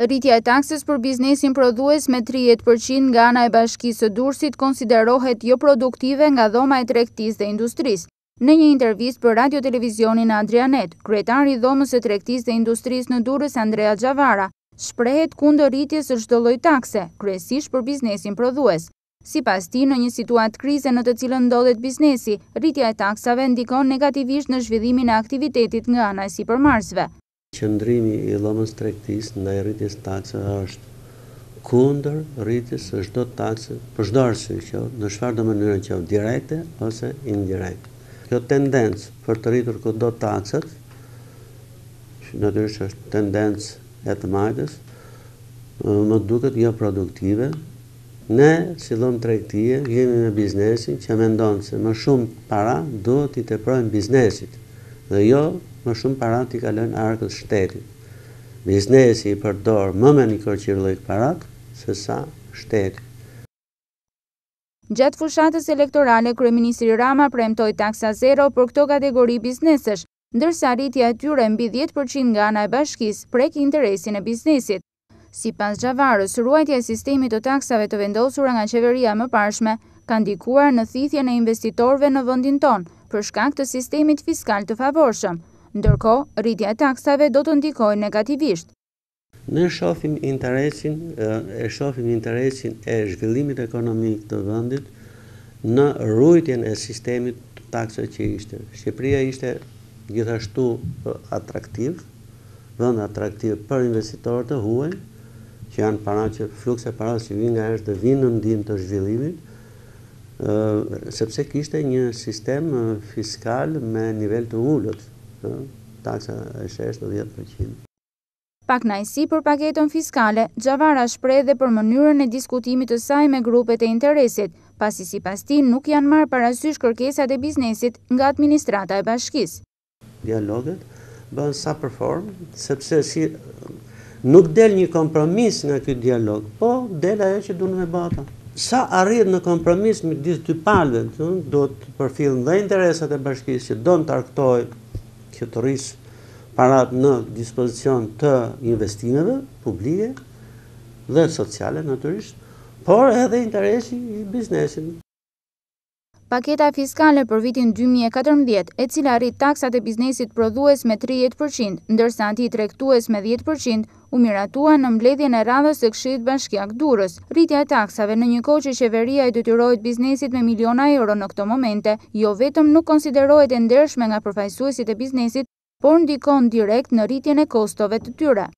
Rritja e taksës për biznesin prodhues me 30% nga ana e bashkisë së Durrësit konsiderohet jo produktive nga dhoma e tregtisë dhe industrisë. Në një intervistë për Radio Televizionin Adrianet, kryetari i dhomës së tregtisë dhe industrisë në Durrës Andrea Xhavara shprehet kundër rritjes së çdo takse, kryesisht për biznesin prodhues. Sipas tij, në një situatë krize në të cilën ndodhet biznesi, rritja e taksave ndikon negativisht në zhvillimin e aktivitetit nga ana e supermarketeve. Qëndrimi i lëmës trektis në rritjes takse është kunder rritjes së shdo takse përshdarësi që në shfarë dhe mënyrën që direkte ose indirekte. Kjo tendencë për të rritur këtë takset, në dyrështë është tendencë e të majtës, më duket një jo produktive. Ne, si lëmë trektie, jemi me biznesin që ndonë se më shumë para duhet i të projnë biznesit dhe jo më shumë parat t'i kalojnë arkës shtetit. Biznesi i përdor më me një kërqirë lojtë parat, se sa shtetit. Gjatë fushatës elektorale, Kryeministri Rama premtoj taksa zero për këto kategori biznesesh, ndërsa rritja e tyre mbi 10% nga e bashkis prek interesin e biznesit. Si pas gjavarës, ruajtja e sistemi të taksave të vendosura nga qeveria më pashme, ka ndikuar në thithje në investitorve në vëndin tonë, për shkak të sistemit fiskal të favorshëm. Ndërko, rritja e taksave do të ndikoj negativisht. Në shofim interesin e shofim interesin e zhvillimit ekonomik të vëndit në rrujtjen e sistemit të takse që ishte. Shqipria ishte gjithashtu atraktiv, vënd atraktiv për investitorët të huaj, që janë para që flukse para që vinë nga eshte dhe vinë në ndim të zhvillimit, sepse kishte një sistem fiskal me nivel të ullët taksa e sheshtë dhe 10%. Pak najsi për paketon fiskale, Gjavara shprej dhe për mënyrën e diskutimit të saj me grupet e interesit, pasi si pas ti nuk janë marë parasysh kërkesat e biznesit nga administrata e bashkis. Dialoget bënë sa për formë, sepse si nuk del një kompromis nga këtë dialog, po del ajo që du në me bata. Sa arrit në kompromis më disë dy palve, do të përfilën dhe interesat e bashkis që do në të arktojë kjo të rrish parat në dispozicion të investimeve publike dhe sociale, naturisht, por edhe interesi i biznesin, Paketa fiskale për vitin 2014, e cila rrit taksat e biznesit prodhues me 30%, ndërsa anti trektues me 10%, u miratua në mbledhje në radhës të këshit bashkjak durës. Rritja e taksave në një koqë që qeveria i dytyrojt biznesit me miliona euro në këto momente, jo vetëm nuk konsiderojt e ndershme nga përfajsuesit e biznesit, por ndikon direkt në rritjen e kostove të tyre.